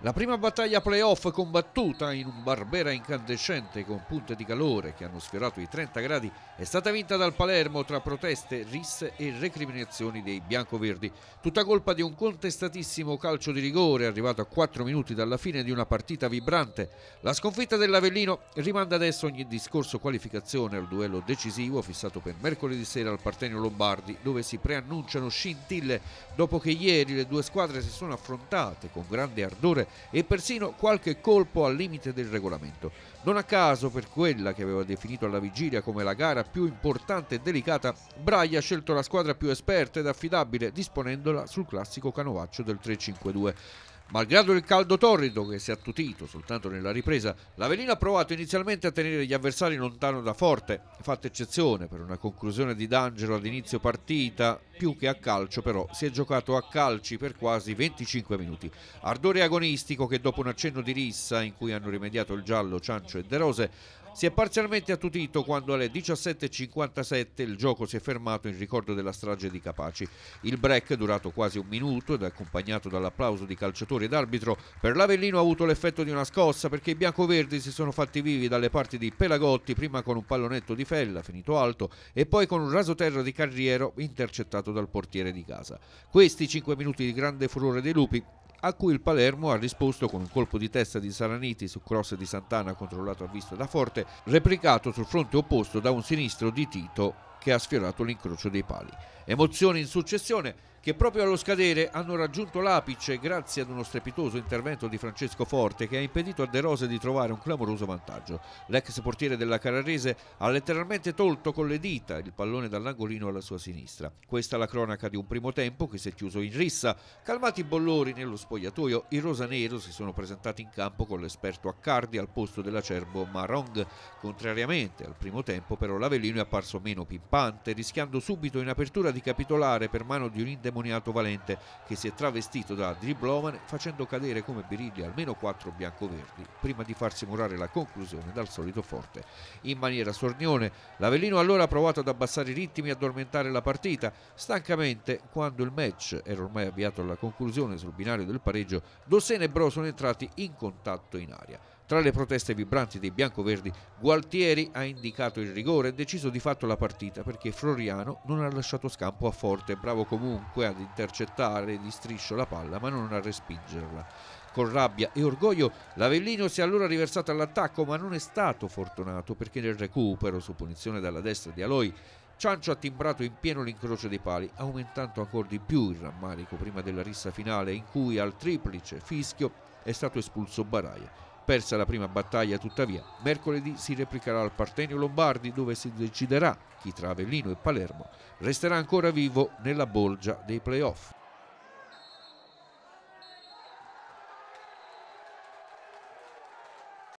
La prima battaglia playoff combattuta in un Barbera incandescente con punte di calore che hanno sfiorato i 30 gradi è stata vinta dal Palermo tra proteste, risse e recriminazioni dei biancoverdi. Tutta colpa di un contestatissimo calcio di rigore arrivato a 4 minuti dalla fine di una partita vibrante. La sconfitta dell'Avellino rimanda adesso ogni discorso qualificazione al duello decisivo fissato per mercoledì sera al Partenio Lombardi dove si preannunciano scintille dopo che ieri le due squadre si sono affrontate con grande ardore e persino qualche colpo al limite del regolamento. Non a caso per quella che aveva definito alla vigilia come la gara più importante e delicata, Braia ha scelto la squadra più esperta ed affidabile disponendola sul classico canovaccio del 3-5-2. Malgrado il caldo torrido che si è attutito soltanto nella ripresa, l'Avellino ha provato inizialmente a tenere gli avversari lontano da Forte, fatta eccezione per una conclusione di D'Angelo ad inizio partita, più che a calcio però si è giocato a calci per quasi 25 minuti. Ardore agonistico che dopo un accenno di rissa in cui hanno rimediato il giallo Ciancio e De Rose si è parzialmente attutito quando alle 17.57 il gioco si è fermato in ricordo della strage di Capaci. Il break, durato quasi un minuto ed accompagnato dall'applauso di calciatori ed arbitro, per l'Avellino ha avuto l'effetto di una scossa perché i biancoverdi si sono fatti vivi dalle parti di Pelagotti, prima con un pallonetto di Fella finito alto e poi con un raso terra di Carriero intercettato dal portiere di casa. Questi 5 minuti di grande furore dei lupi a cui il Palermo ha risposto con un colpo di testa di Saraniti su cross di Sant'Anna controllato a vista da Forte, replicato sul fronte opposto da un sinistro di Tito che ha sfiorato l'incrocio dei pali. Emozioni in successione che proprio allo scadere hanno raggiunto l'apice grazie ad uno strepitoso intervento di Francesco Forte che ha impedito a De Rose di trovare un clamoroso vantaggio. L'ex portiere della Cararese ha letteralmente tolto con le dita il pallone dall'angolino alla sua sinistra. Questa è la cronaca di un primo tempo che si è chiuso in rissa. Calmati i bollori nello spogliatoio, i rosanero si sono presentati in campo con l'esperto Accardi al posto dell'acerbo Marong. Contrariamente al primo tempo però l'Avellino è apparso meno pimpante rampante, rischiando subito in apertura di capitolare per mano di un indemoniato valente che si è travestito da driblomane facendo cadere come birilli almeno quattro biancoverdi prima di farsi murare la conclusione dal solito forte. In maniera sornione, l'Avellino allora ha provato ad abbassare i ritmi e addormentare la partita. Stancamente, quando il match era ormai avviato alla conclusione sul binario del pareggio, Dossene e Bro sono entrati in contatto in aria. Tra le proteste vibranti dei biancoverdi, Gualtieri ha indicato il rigore e deciso di fatto la partita perché Floriano non ha lasciato scampo a Forte, bravo comunque ad intercettare di striscio la palla ma non a respingerla. Con rabbia e orgoglio l'Avellino si è allora riversato all'attacco ma non è stato fortunato perché nel recupero su punizione dalla destra di Aloy, Ciancio ha timbrato in pieno l'incrocio dei pali, aumentando ancora di più il rammarico prima della rissa finale in cui al triplice fischio è stato espulso Baraia. Persa la prima battaglia tuttavia, mercoledì si replicherà al Partenio Lombardi dove si deciderà chi tra Avellino e Palermo resterà ancora vivo nella bolgia dei playoff.